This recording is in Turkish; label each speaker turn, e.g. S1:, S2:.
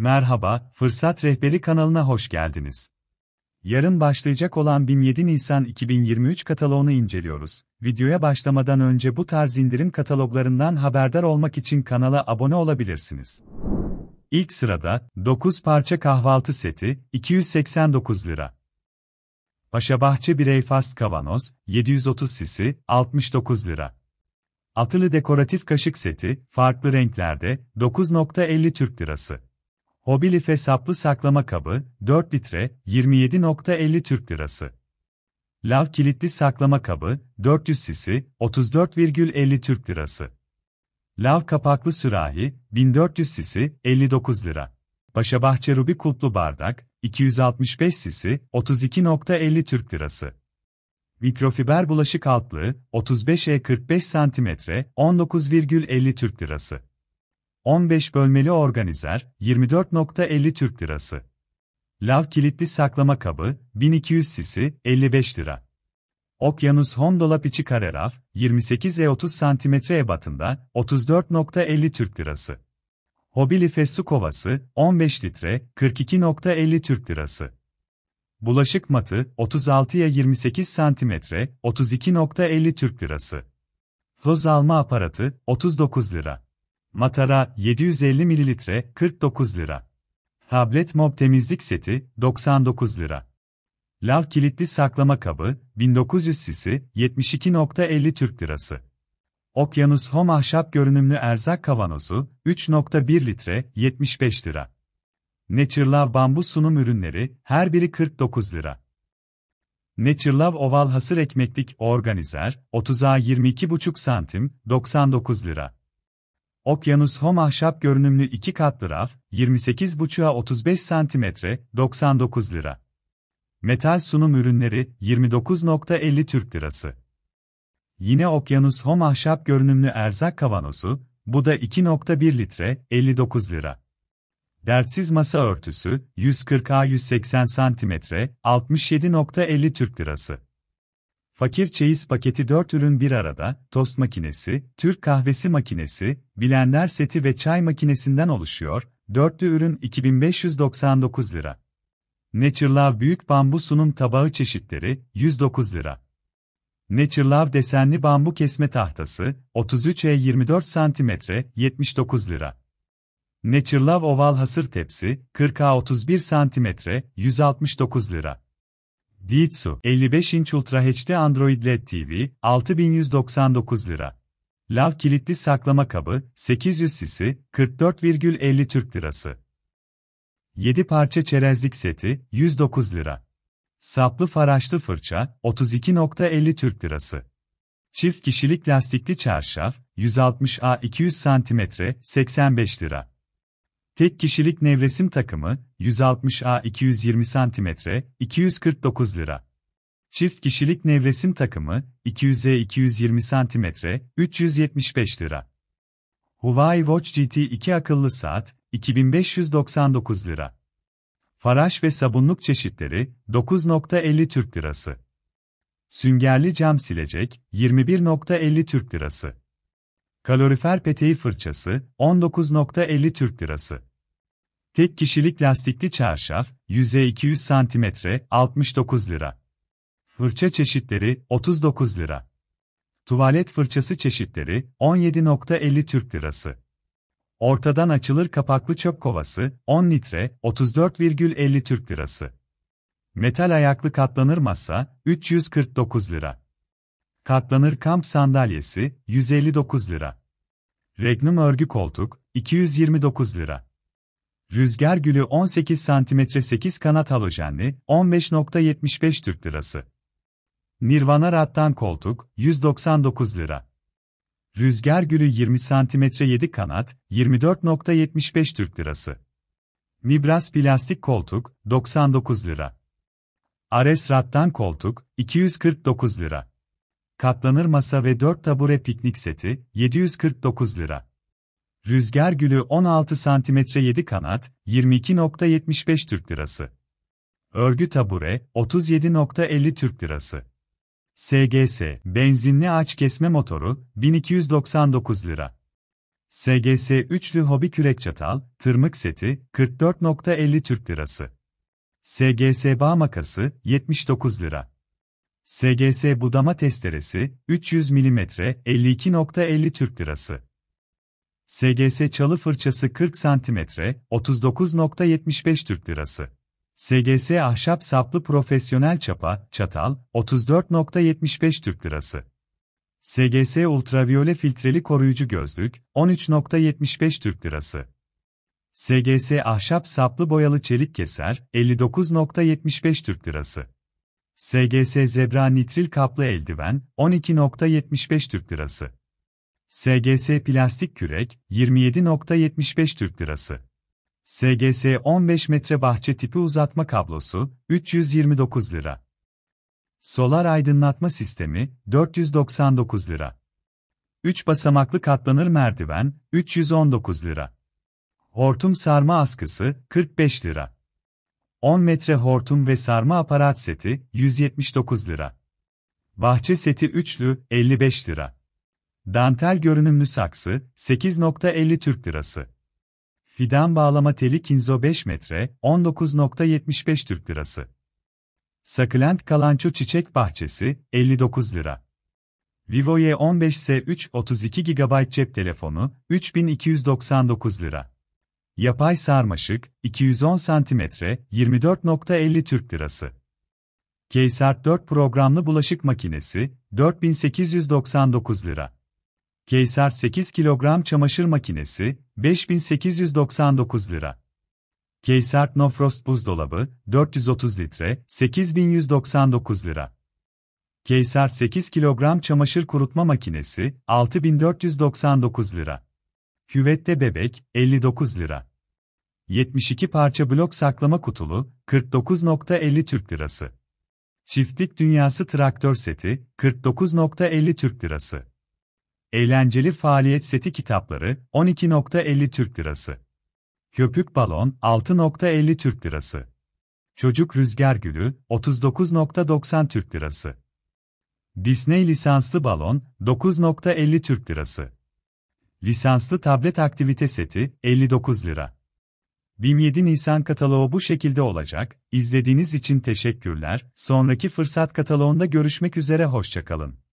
S1: Merhaba, Fırsat Rehberi kanalına hoş geldiniz. Yarın başlayacak olan 1.7 Nisan 2023 kataloğunu inceliyoruz. Videoya başlamadan önce bu tarz indirim kataloglarından haberdar olmak için kanala abone olabilirsiniz. İlk sırada 9 parça kahvaltı seti 289 lira. Paşabahçe Bireyfast Kavanoz 730 sisi 69 lira. Atılı dekoratif kaşık seti farklı renklerde 9.50 Türk lirası. Hobilife saplı saklama kabı, 4 litre, 27.50 Türk Lirası. Lav kilitli saklama kabı, 400 sisi, 34,50 Türk Lirası. Lav kapaklı sürahi, 1400 sisi, 59 lira. Paşabahçe Rubi kulplu bardak, 265 sisi, 32.50 Türk Lirası. Mikrofiber bulaşık altlığı, 35 e 45 cm, 19,50 Türk Lirası. 15 bölmeli organizer, 24.50 Türk Lirası. Lav kilitli saklama kabı, 1200 sisi, 55 lira. Okyanus Home dolap içi kare raf, 28 e 30 cm ebatında, 34.50 Türk Lirası. Hobili fesu kovası, 15 litre, 42.50 Türk Lirası. Bulaşık matı, 36'ya 28 cm, 32.50 Türk Lirası. Toz alma aparatı, 39 lira. Matara 750 ml 49 lira. Tablet Mob temizlik seti 99 lira. Lav kilitli saklama kabı 1900 sisi 72.50 Türk lirası. Okyanus Home ahşap görünümlü erzak kavanozu 3.1 litre 75 lira. Nature bambu sunum ürünleri her biri 49 lira. Nature oval hasır ekmeklik organizer 30'a 22,5 santim 99 lira. Okyanus Home ahşap görünümlü 2 katlı raf, 28,5'a 35 cm, 99 lira. Metal sunum ürünleri, 29.50 Türk Lirası. Yine Okyanus Home ahşap görünümlü erzak kavanozu, bu da 2.1 litre, 59 lira. Dertsiz masa örtüsü, 140 180 cm, 67.50 Türk Lirası. Fakir çeyiz paketi 4 ürün bir arada, tost makinesi, Türk kahvesi makinesi, bilenler seti ve çay makinesinden oluşuyor, dörtlü ürün 2599 lira. Naturelove büyük bambu sunum tabağı çeşitleri 109 lira. Naturelove desenli bambu kesme tahtası 33 33'e 24 cm 79 lira. Naturelove oval hasır tepsi 40 40'a 31 cm 169 lira. Ditsu 55 inç Ultra HD Android LED TV 6199 lira. Lav kilitli saklama kabı 800 sisi 44,50 Türk lirası. 7 parça çerezlik seti 109 lira. Saplı faraşlı fırça 32,50 Türk lirası. Çift kişilik lastikli çarşaf 160 a 200 cm 85 lira. Tek kişilik nevresim takımı 160A 220 cm 249 lira. Çift kişilik nevresim takımı 200 200'e 220 cm 375 lira. Huawei Watch GT 2 akıllı saat 2599 lira. Faraş ve sabunluk çeşitleri 9.50 Türk Lirası. Süngerli cam silecek 21.50 Türk Lirası. Kalorifer peteği fırçası 19.50 Türk Lirası. Tek kişilik lastikli çarşaf, yüzey 200 cm, 69 lira. Fırça çeşitleri, 39 lira. Tuvalet fırçası çeşitleri, 17.50 Türk Lirası. Ortadan açılır kapaklı çöp kovası, 10 litre, 34,50 Türk Lirası. Metal ayaklı katlanır masa, 349 lira. Katlanır kamp sandalyesi, 159 lira. Regnum örgü koltuk, 229 lira. Rüzgar gülü 18 cm 8 kanat halojenli, 15.75 Türk Lirası. Nirvana Rattan koltuk, 199 lira. Rüzgar gülü 20 cm 7 kanat, 24.75 Türk Lirası. Mibras plastik koltuk, 99 lira. Ares Rattan koltuk, 249 lira. Katlanır masa ve 4 tabure piknik seti, 749 lira. Rüzgar gülü 16 cm 7 kanat, 22.75 Türk Lirası. Örgü tabure, 37.50 Türk Lirası. SGS, benzinli ağaç kesme motoru, 1299 lira. SGS üçlü hobi kürek çatal, tırmık seti, 44.50 Türk Lirası. SGS bağ makası, 79 lira. SGS budama testeresi, 300 mm, 52.50 Türk Lirası. SGS çalı fırçası 40 cm, 39.75 Türk Lirası. SGS ahşap saplı profesyonel çapa, çatal, 34.75 Türk Lirası. SGS ultraviyole filtreli koruyucu gözlük, 13.75 Türk Lirası. SGS ahşap saplı boyalı çelik keser, 59.75 Türk Lirası. SGS zebra nitril kaplı eldiven, 12.75 Türk Lirası. SGS plastik kürek 27.75 Türk Lirası. SGS 15 metre bahçe tipi uzatma kablosu 329 lira. Solar aydınlatma sistemi 499 lira. 3 basamaklı katlanır merdiven 319 lira. Hortum sarma askısı 45 lira. 10 metre hortum ve sarma aparat seti 179 lira. Bahçe seti üçlü 55 lira. Dantel görünümlü saksı, 8.50 Türk Lirası. Fidan bağlama teli kinzo 5 metre, 19.75 Türk Lirası. Sakılent kalanço çiçek bahçesi, 59 lira. Vivo Y15S3 32 GB cep telefonu, 3299 lira. Yapay sarmaşık, 210 cm, 24.50 Türk Lirası. Keysart 4 programlı bulaşık makinesi, 4899 lira. Kevser 8 kilogram çamaşır makinesi, 5899 lira. Kevser No Frost buzdolabı, 430 litre, 8199 lira. Kevser 8 kilogram çamaşır kurutma makinesi, 6499 lira. Küvette bebek, 59 lira. 72 parça blok saklama kutulu, 49.50 Türk Lirası. Çiftlik Dünyası Traktör Seti, 49.50 Türk Lirası. Eğlenceli faaliyet seti kitapları 12.50 Türk Lirası. Köpük balon 6.50 Türk Lirası. Çocuk rüzgar gülü 39.90 Türk Lirası. Disney lisanslı balon 9.50 Türk Lirası. Lisanslı tablet aktivite seti 59 lira. 27 Nisan kataloğu bu şekilde olacak. İzlediğiniz için teşekkürler. Sonraki fırsat kataloğunda görüşmek üzere hoşçakalın.